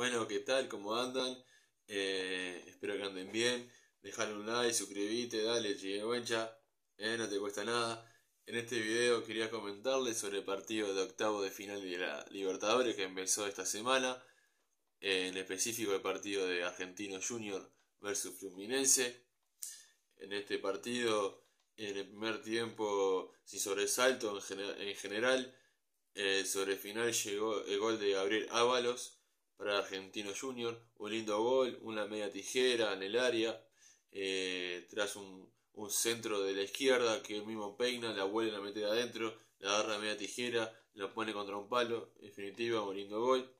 Bueno, ¿qué tal? ¿Cómo andan? Eh, espero que anden bien. Dejale un like, suscribite, dale, chile eh, no te cuesta nada. En este video quería comentarles sobre el partido de octavo de final de la Libertadores que empezó esta semana. Eh, en específico el partido de Argentino Junior versus Fluminense. En este partido, en el primer tiempo, sin sobresalto en, general, sobre final llegó el gol de Gabriel Ábalos para Argentino Junior. Un lindo gol, una media tijera en el área, eh, tras un, centro de la izquierda que el mismo peina, la vuelve a meter adentro, la agarra media tijera, la pone contra un palo. definitiva, un lindo gol.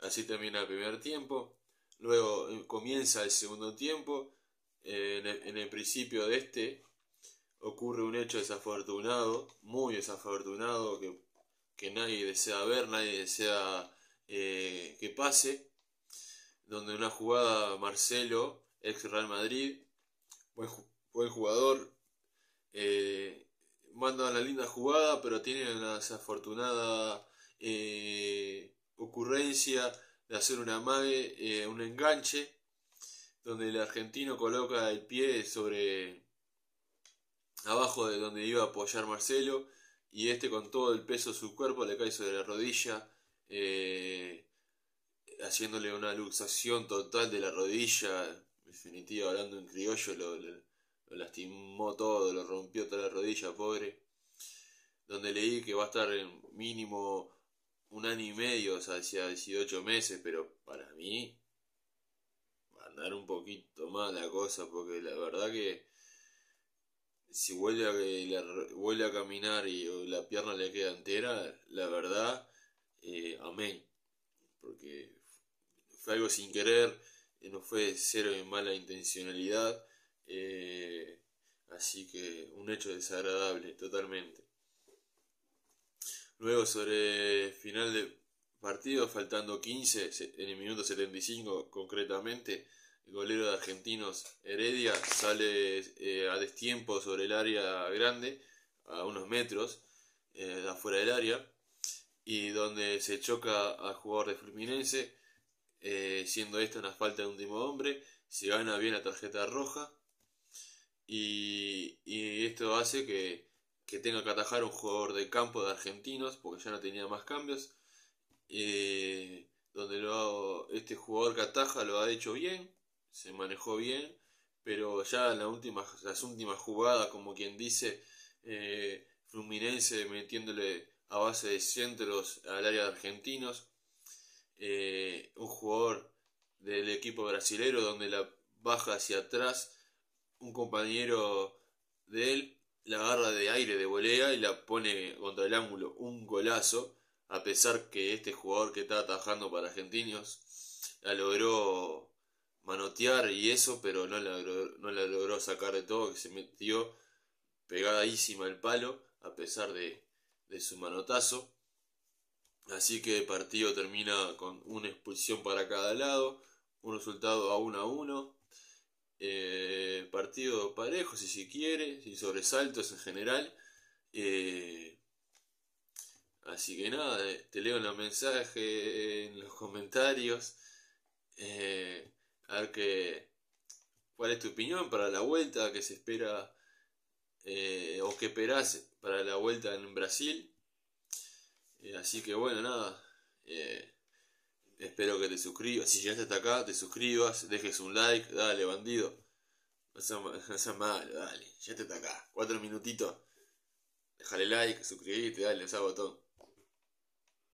Así termina el primer tiempo. Luego eh, comienza el segundo tiempo. Eh, en, el, principio de este ocurre un hecho desafortunado, muy desafortunado, que nadie desea ver, nadie desea eh, que pase, donde una jugada Marcelo, ex Real Madrid, buen, jugador, eh, manda la linda jugada, pero tiene una desafortunada eh, ocurrencia de hacer una un enganche, donde el argentino coloca el pie sobre abajo de donde iba a apoyar Marcelo y este con todo el peso de su cuerpo le cae sobre la rodilla eh, haciéndole una luxación total de la rodilla, en definitiva, hablando en criollo, lo, lastimó todo, lo rompió toda la rodilla, pobre. Donde leí que va a estar en mínimo un año y medio, o sea, 18 meses, pero para mí, Va a andar un poquito más la cosa, porque la verdad que si vuelve a, eh, a caminar y la pierna le queda entera, la verdad, eh, porque fue algo sin querer, eh, no fue cero de mala intencionalidad, eh, así que un hecho desagradable totalmente. Luego sobre final de partido, faltando 15, en el minuto 75 concretamente, el golero de Argentinos Heredia sale eh, a destiempo sobre el área grande, a unos metros, afuera del área y donde se choca al jugador de Fluminense, eh, siendo esta una falta de último hombre, se gana bien la tarjeta roja y, esto hace que, tenga que atajar un jugador de campo de argentinos porque ya no tenía más cambios. Eh, donde lo, este jugador que ataja lo ha hecho bien, se manejó bien, pero ya en la última, las últimas jugadas, como quien dice, eh, Fluminense metiéndole a base de centros al área de argentinos. Eh, un jugador del equipo brasilero donde la baja hacia atrás. Un compañero de él la agarra de aire de volea y la pone contra el ángulo. Un golazo. A pesar que este jugador que está atajando para argentinos la logró manotear y eso, pero no la, no la logró sacar de todo, que se metió pegadísima al palo, a pesar de de su manotazo. Así que el partido termina con una expulsión para cada lado, un resultado a 1 a 1. Eh, partido parejo, si se quiere, sin sobresaltos en general. Eh, así que nada, eh, te leo en los mensajes, en los comentarios. a ver cuál es tu opinión para la vuelta que se espera eh, o que esperás para la vuelta en Brasil. Eh, así que bueno, nada. Eh, espero que te suscribas. Si ya hasta acá, te suscribas, dejes un like. Dale, bandido. No seas, malo, dale. Ya estás acá. Cuatro minutitos. Dejale like, suscribirte, dale, botón.